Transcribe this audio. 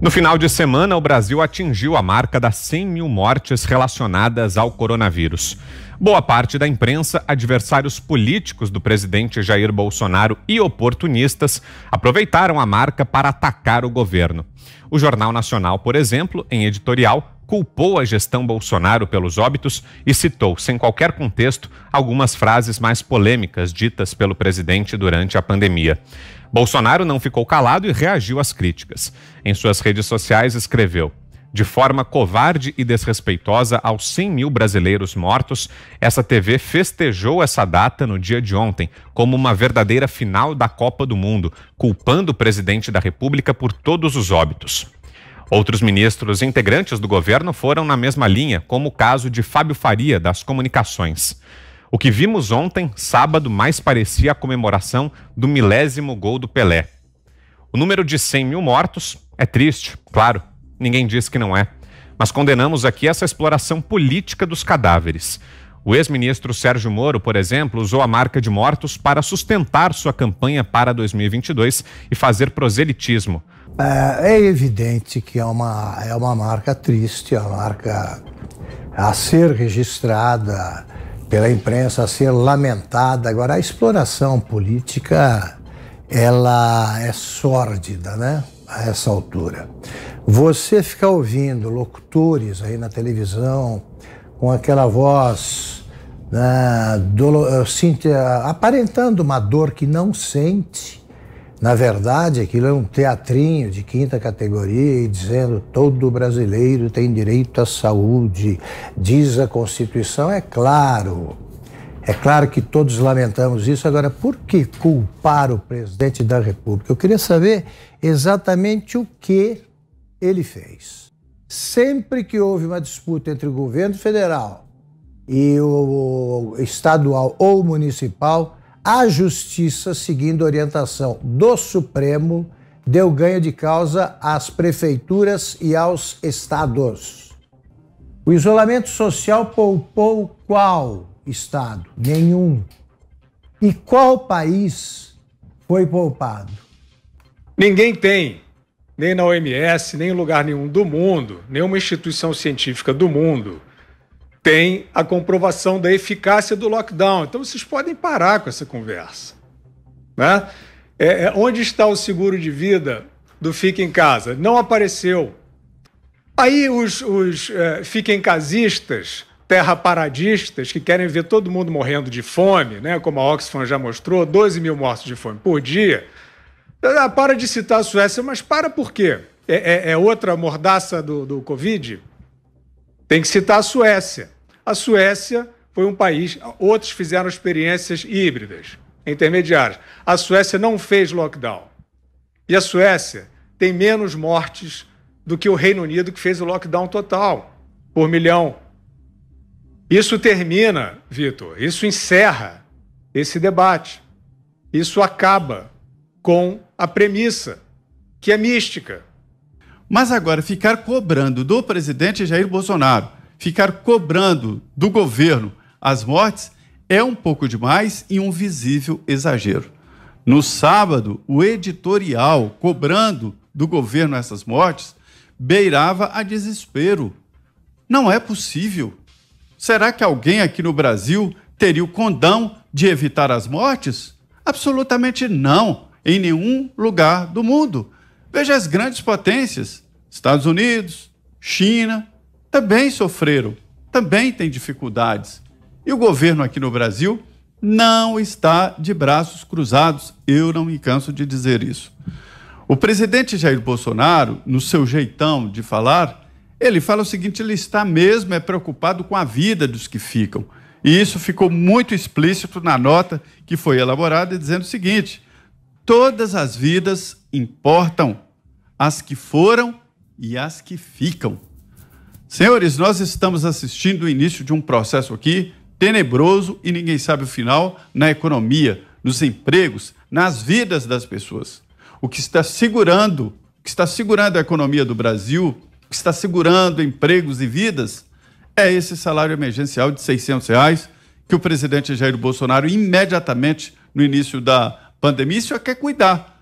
No final de semana, o Brasil atingiu a marca das 100 mil mortes relacionadas ao coronavírus. Boa parte da imprensa, adversários políticos do presidente Jair Bolsonaro e oportunistas aproveitaram a marca para atacar o governo. O Jornal Nacional, por exemplo, em editorial, culpou a gestão Bolsonaro pelos óbitos e citou, sem qualquer contexto, algumas frases mais polêmicas ditas pelo presidente durante a pandemia. Bolsonaro não ficou calado e reagiu às críticas. Em suas redes sociais escreveu: De forma covarde e desrespeitosa aos 100 mil brasileiros mortos, essa TV festejou essa data no dia de ontem como uma verdadeira final da Copa do Mundo, culpando o presidente da República por todos os óbitos. Outros ministros integrantes do governo foram na mesma linha, como o caso de Fábio Faria, das Comunicações. O que vimos ontem, sábado, mais parecia a comemoração do milésimo gol do Pelé. O número de 100 mil mortos é triste, claro, ninguém diz que não é. Mas condenamos aqui essa exploração política dos cadáveres. O ex-ministro Sérgio Moro, por exemplo, usou a marca de mortos para sustentar sua campanha para 2022 e fazer proselitismo. É, é evidente que é uma, é uma marca triste, é uma marca a ser registrada, pela imprensa a ser lamentada. Agora, a exploração política, ela é sórdida, né? A essa altura. Você ficar ouvindo locutores aí na televisão com aquela voz né, do, eh, eh, aparentando uma dor que não sente, na verdade, aquilo é um teatrinho de quinta categoria e dizendo todo brasileiro tem direito à saúde, diz a Constituição, é claro. É claro que todos lamentamos isso. Agora, por que culpar o presidente da República? Eu queria saber exatamente o que ele fez. Sempre que houve uma disputa entre o governo federal e o estadual ou municipal, a Justiça, seguindo orientação do Supremo, deu ganho de causa às prefeituras e aos estados. O isolamento social poupou qual estado? Nenhum. E qual país foi poupado? Ninguém tem, nem na OMS, nem em lugar nenhum do mundo, nenhuma instituição científica do mundo tem a comprovação da eficácia do lockdown. Então vocês podem parar com essa conversa. Né? É, é onde está o seguro de vida do Fica em Casa? Não apareceu. Aí os, os é, Fica em Casistas, terraparadistas, que querem ver todo mundo morrendo de fome, né? como a Oxfam já mostrou, 12 mil mortos de fome por dia. Ah, para de citar a Suécia, mas para por quê? É, é, é outra mordaça do, do Covid? Tem que citar a Suécia. A Suécia foi um país, outros fizeram experiências híbridas, intermediárias. A Suécia não fez lockdown. E a Suécia tem menos mortes do que o Reino Unido, que fez o lockdown total, por milhão. Isso termina, Vitor, isso encerra esse debate. Isso acaba com a premissa, que é mística. Mas agora, ficar cobrando do presidente Jair Bolsonaro ficar cobrando do governo as mortes é um pouco demais e um visível exagero. No sábado, o editorial cobrando do governo essas mortes beirava a desespero. Não é possível. Será que alguém aqui no Brasil teria o condão de evitar as mortes? Absolutamente não, em nenhum lugar do mundo. Veja as grandes potências: Estados Unidos, China, também sofreram, também têm dificuldades. E o governo aqui no Brasil não está de braços cruzados. Eu não me canso de dizer isso. O presidente Jair Bolsonaro, no seu jeitão de falar, ele fala o seguinte: ele está mesmo é preocupado com a vida dos que ficam. E isso ficou muito explícito na nota que foi elaborada, dizendo o seguinte: todas as vidas importam, as que foram e as que ficam. Senhores, nós estamos assistindo o início de um processo aqui tenebroso e ninguém sabe o final na economia, nos empregos, nas vidas das pessoas. O que está segurando, o que está segurando a economia do Brasil, o que está segurando empregos e vidas, é esse salário emergencial de 600 reais que o presidente Jair Bolsonaro imediatamente no início da pandemia, isso é quer é cuidar